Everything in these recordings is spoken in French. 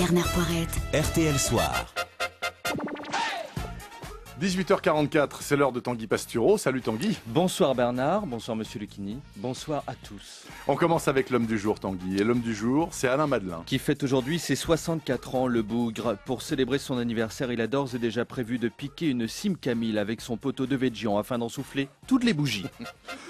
Bernard Poirette. RTL Soir. 18h44, c'est l'heure de Tanguy Pasturo. Salut Tanguy. Bonsoir Bernard, bonsoir Monsieur Lucini. bonsoir à tous. On commence avec l'homme du jour Tanguy. Et l'homme du jour, c'est Alain Madelin. Qui fête aujourd'hui ses 64 ans, le bougre. Pour célébrer son anniversaire, il a d'ores et déjà prévu de piquer une cime Camille avec son poteau de Végian afin d'en souffler toutes les bougies.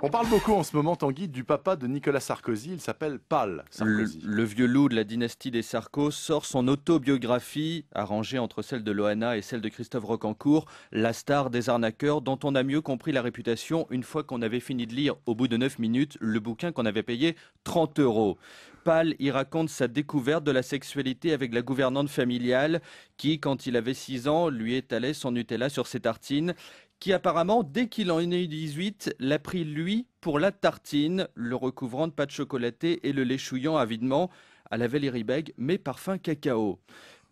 On parle beaucoup en ce moment, Tanguy, du papa de Nicolas Sarkozy. Il s'appelle Pal Le, vieux loup de la dynastie des Sarko sort son autobiographie, arrangée entre celle de Loana et celle de Christophe Rocancourt la star des arnaqueurs dont on a mieux compris la réputation une fois qu'on avait fini de lire, au bout de 9 minutes, le bouquin qu'on avait payé 30 euros. Pâle y raconte sa découverte de la sexualité avec la gouvernante familiale qui, quand il avait 6 ans, lui étalait son Nutella sur ses tartines qui apparemment, dès qu'il en est 18, l'a pris lui pour la tartine, le recouvrant de pâte chocolatée et le léchouillant avidement à la Valérie Beg, mais parfum cacao.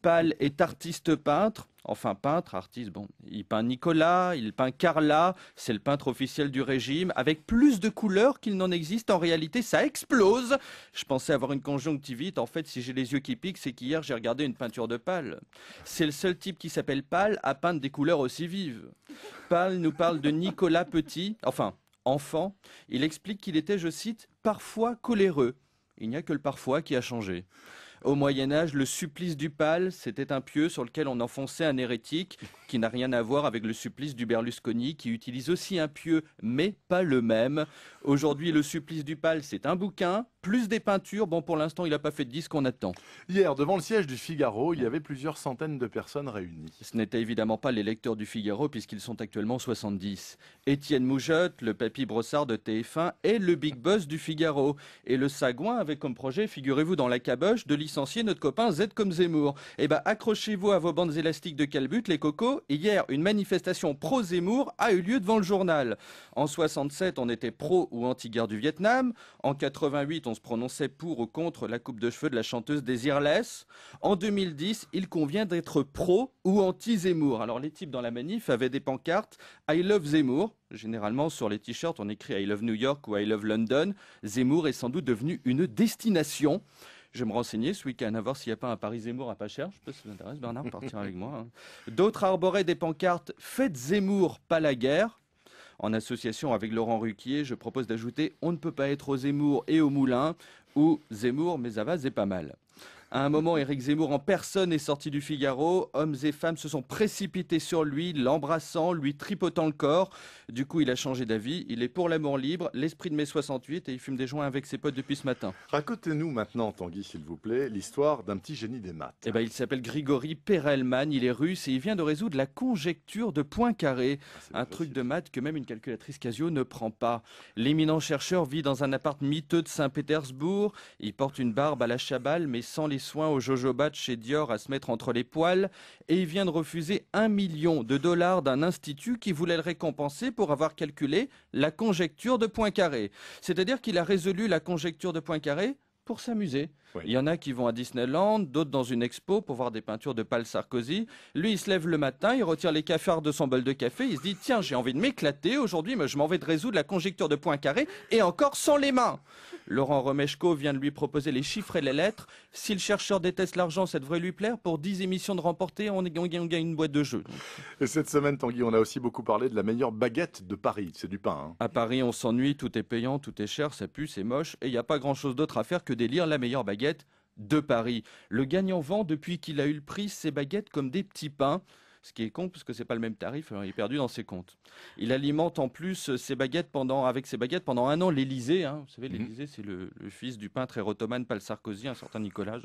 Pâle est artiste peintre. Enfin, peintre, artiste, bon, il peint Nicolas, il peint Carla, c'est le peintre officiel du régime, avec plus de couleurs qu'il n'en existe. En réalité, ça explose. Je pensais avoir une conjonctivite. En fait, si j'ai les yeux qui piquent, c'est qu'hier, j'ai regardé une peinture de Pâle. C'est le seul type qui s'appelle Pâle à peindre des couleurs aussi vives. Pâle nous parle de Nicolas Petit, enfin, enfant. Il explique qu'il était, je cite, parfois coléreux. Il n'y a que le parfois qui a changé. Au Moyen Âge, le supplice du pal, c'était un pieu sur lequel on enfonçait un hérétique, qui n'a rien à voir avec le supplice du Berlusconi, qui utilise aussi un pieu, mais pas le même. Aujourd'hui, le supplice du pal, c'est un bouquin, plus des peintures. Bon, pour l'instant, il n'a pas fait de disque, on attend. Hier, devant le siège du Figaro, il y avait plusieurs centaines de personnes réunies. Ce n'étaient évidemment pas les lecteurs du Figaro, puisqu'ils sont actuellement 70. Étienne Moujotte, le papy brossard de TF1, et le big boss du Figaro. Et le Sagouin avait comme projet, figurez-vous, dans la caboche, de licencier notre copain Z comme Zemmour. Eh bien accrochez-vous à vos bandes élastiques de Calbut, les cocos. Hier, une manifestation pro-Zemmour a eu lieu devant le journal. En 67, on était pro ou anti-guerre du Vietnam. En 88, on se prononçait pour ou contre la coupe de cheveux de la chanteuse Désirless. En 2010, il convient d'être pro ou anti Zemmour. Alors les types dans la manif avaient des pancartes I love Zemmour. Généralement, sur les t-shirts, on écrit I love New York ou I love London. Zemmour est sans doute devenu une destination. Je vais me renseigner ce week-end à voir s'il n'y a pas un Paris Zemmour à pas cher. Je sais pas si ça vous intéresse, Bernard, partir avec moi. Hein. D'autres arboraient des pancartes Faites Zemmour, pas la guerre. En association avec Laurent Ruquier, je propose d'ajouter On ne peut pas être au Zemmour et au Moulin ou Zemmour, mais ça va, pas mal. À un moment, Eric Zemmour en personne est sorti du Figaro. Hommes et femmes se sont précipités sur lui, l'embrassant, lui tripotant le corps. Du coup, il a changé d'avis. Il est pour l'amour libre, l'esprit de mai 68 et il fume des joints avec ses potes depuis ce matin. Racontez-nous maintenant, Tanguy, s'il vous plaît, l'histoire d'un petit génie des maths. Eh ben, il s'appelle Grigory Perelman, il est russe et il vient de résoudre la conjecture de Poincaré, ah, un truc de maths que même une calculatrice Casio ne prend pas. L'éminent chercheur vit dans un appart miteux de Saint-Pétersbourg. Il porte une barbe à la chabale. mais sans les soins au jojoba de chez Dior à se mettre entre les poils et il vient de refuser un million de dollars d'un institut qui voulait le récompenser pour avoir calculé la conjecture de Poincaré. C'est-à-dire qu'il a résolu la conjecture de Poincaré pour s'amuser. Il y en a qui vont à Disneyland, d'autres dans une expo pour voir des peintures de Paul Sarkozy. Lui, il se lève le matin, il retire les cafards de son bol de café, il se dit tiens, j'ai envie de m'éclater aujourd'hui, mais je m'en vais de résoudre la conjecture de Poincaré et encore sans les mains. Laurent Romeshko vient de lui proposer les chiffres et les lettres. Si le chercheur déteste l'argent, ça devrait lui plaire. Pour 10 émissions de remportées, on, gagne une boîte de jeu. Et cette semaine, Tanguy, on a aussi beaucoup parlé de la meilleure baguette de Paris. C'est du pain. Hein. À Paris, on s'ennuie, tout est payant, tout est cher, ça pue, c'est moche. Et il n'y a pas grand-chose d'autre à faire que d'élire la meilleure baguette de Paris. Le gagnant vend depuis qu'il a eu le prix ses baguettes comme des petits pains ce qui est con puisque n'est pas le même tarif, hein, il est perdu dans ses comptes. Il alimente en plus euh, ses baguettes pendant, avec ses baguettes pendant un an l'Élysée. Hein. vous savez, mhm. l'Élysée, c'est le, fils du peintre érotomane Paul Sarkozy, un certain Nicolas,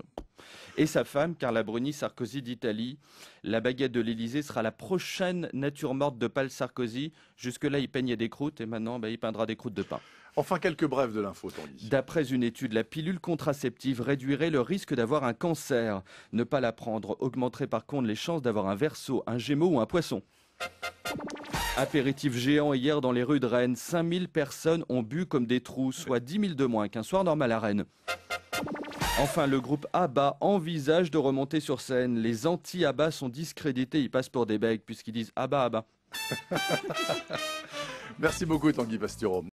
et sa femme Carla Bruni Sarkozy d'Italie. La baguette de l'Élysée sera la prochaine nature morte de Paul Sarkozy. Jusque-là, il peignait des croûtes et maintenant, bah, il peindra des croûtes de pain. Enfin, quelques brèves de l'info, D'après une étude, la pilule contraceptive réduirait le risque d'avoir un cancer. Ne pas la prendre augmenterait par contre les chances d'avoir un verso, un gémeau ou un poisson. Apéritif géant hier dans les rues de Rennes. 5000 personnes ont bu comme des trous, soit 10 000 de moins qu'un soir normal à Rennes. Enfin, le groupe ABBA envisage de remonter sur scène. Les anti-ABBA sont discrédités, ils passent pour des becs puisqu'ils disent ABBA ABBA. Merci beaucoup Tanguy Pasturo.